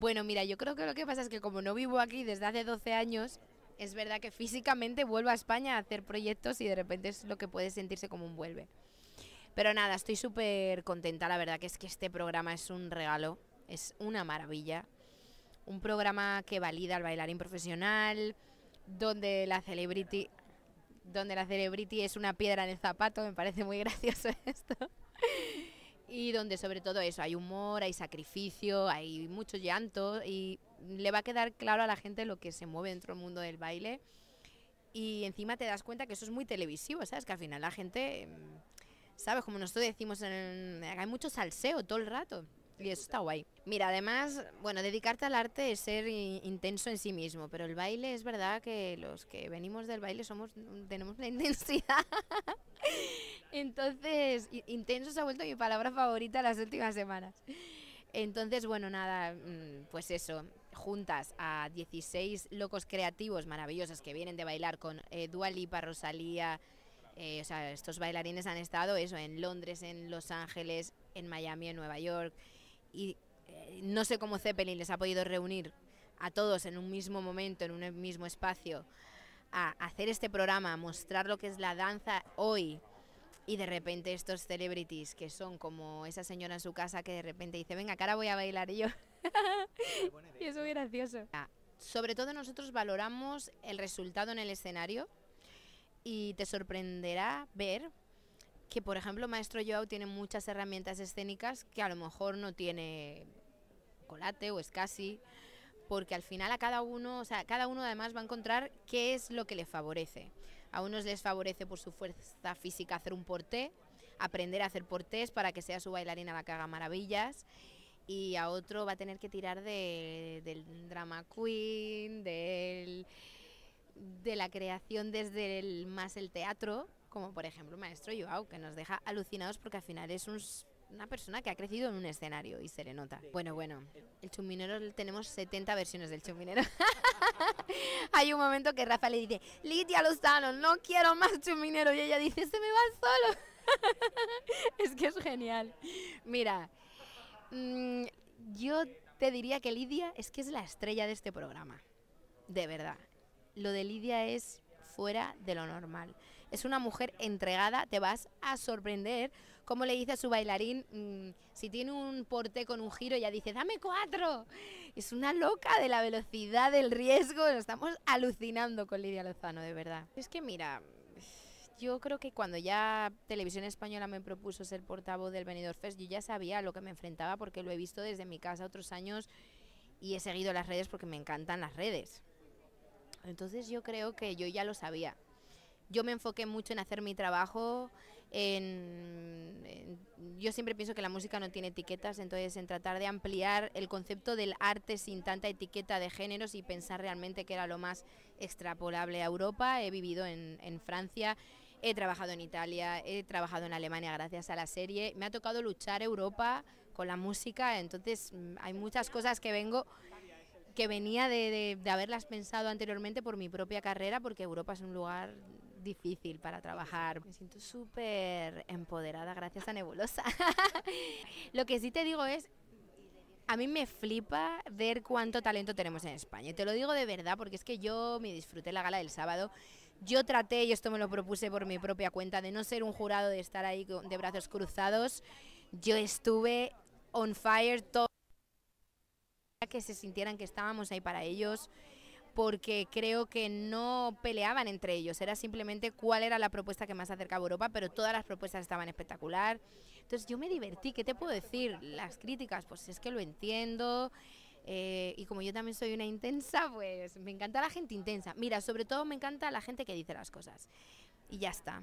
Bueno, mira, yo creo que lo que pasa es que como no vivo aquí desde hace 12 años, es verdad que físicamente vuelvo a España a hacer proyectos y de repente es lo que puede sentirse como un vuelve. Pero nada, estoy súper contenta, la verdad que es que este programa es un regalo, es una maravilla. Un programa que valida al bailarín profesional, donde la celebrity donde la celebrity es una piedra en el zapato, me parece muy gracioso esto y donde sobre todo eso, hay humor, hay sacrificio, hay mucho llanto y le va a quedar claro a la gente lo que se mueve dentro del mundo del baile y encima te das cuenta que eso es muy televisivo, ¿sabes? Que al final la gente, mm, ¿sabes? Como nosotros decimos, hay mucho salseo todo el rato. Y eso está guay. Mira, además, bueno, dedicarte al arte es ser intenso en sí mismo, pero el baile es verdad que los que venimos del baile somos tenemos la intensidad. Entonces, intenso se ha vuelto mi palabra favorita las últimas semanas. Entonces, bueno, nada, mm, pues eso, juntas a 16 locos creativos maravillosos que vienen de bailar con eh, Dua Lipa, Rosalía, eh, o sea, estos bailarines han estado eso en Londres, en Los Ángeles, en Miami, en Nueva York, y eh, no sé cómo Zeppelin les ha podido reunir a todos en un mismo momento, en un mismo espacio, a hacer este programa, a mostrar lo que es la danza hoy. Y de repente estos celebrities que son como esa señora en su casa que de repente dice, venga, cara voy a bailar y yo. y es muy gracioso. Ah, Sobre todo nosotros valoramos el resultado en el escenario y te sorprenderá ver que por ejemplo Maestro Joao tiene muchas herramientas escénicas que a lo mejor no tiene Colate o Escasi, porque al final a cada uno, o sea, cada uno además va a encontrar qué es lo que le favorece. A unos les favorece por su fuerza física hacer un porté, aprender a hacer portés para que sea su bailarina la que haga maravillas y a otro va a tener que tirar de, del drama queen, del, de la creación desde el, más el teatro como por ejemplo maestro Joao, que nos deja alucinados porque al final es una persona que ha crecido en un escenario y se le nota. Bueno, bueno, el chuminero tenemos 70 versiones del chuminero. Hay un momento que Rafa le dice, Lidia Lozano, no quiero más chuminero. Y ella dice, se me va solo. es que es genial. Mira, mm, yo te diría que Lidia es que es la estrella de este programa. De verdad. Lo de Lidia es fuera de lo normal. Es una mujer entregada, te vas a sorprender cómo le dice a su bailarín, mm, si tiene un porte con un giro, ya dice, dame cuatro. Es una loca de la velocidad, del riesgo, estamos alucinando con Lidia Lozano, de verdad. Es que mira, yo creo que cuando ya Televisión Española me propuso ser portavoz del Benidorm Fest, yo ya sabía a lo que me enfrentaba porque lo he visto desde mi casa otros años y he seguido las redes porque me encantan las redes. Entonces yo creo que yo ya lo sabía yo me enfoqué mucho en hacer mi trabajo, en, yo siempre pienso que la música no tiene etiquetas, entonces en tratar de ampliar el concepto del arte sin tanta etiqueta de géneros y pensar realmente que era lo más extrapolable a Europa. He vivido en, Francia, he trabajado en Italia, he trabajado en Alemania gracias a la serie. Me ha tocado luchar Europa con la música, entonces mm, hay muchas cosas que vengo que venía de haberlas pensado anteriormente por mi propia carrera, porque Europa es un lugar difícil para trabajar. Me siento súper empoderada gracias a Nebulosa. Lo que sí te digo es, a mí me flipa ver cuánto talento tenemos en España. Y te lo digo de verdad, porque es que yo me disfruté la gala del sábado. Yo traté, y esto me lo propuse por mi propia cuenta, de no ser un jurado, de estar ahí de brazos cruzados. Yo estuve on fire todo que se sintieran que estábamos ahí para ellos, porque creo que no peleaban entre ellos, era simplemente cuál era la propuesta que más acercaba a Europa, pero todas las propuestas estaban espectacular. Entonces yo me divertí, ¿qué te puedo decir? Las críticas, pues es que lo entiendo. Eh, y como yo también soy una intensa, pues me encanta la gente intensa. Mira, sobre todo me encanta la gente que dice las cosas. Y ya está.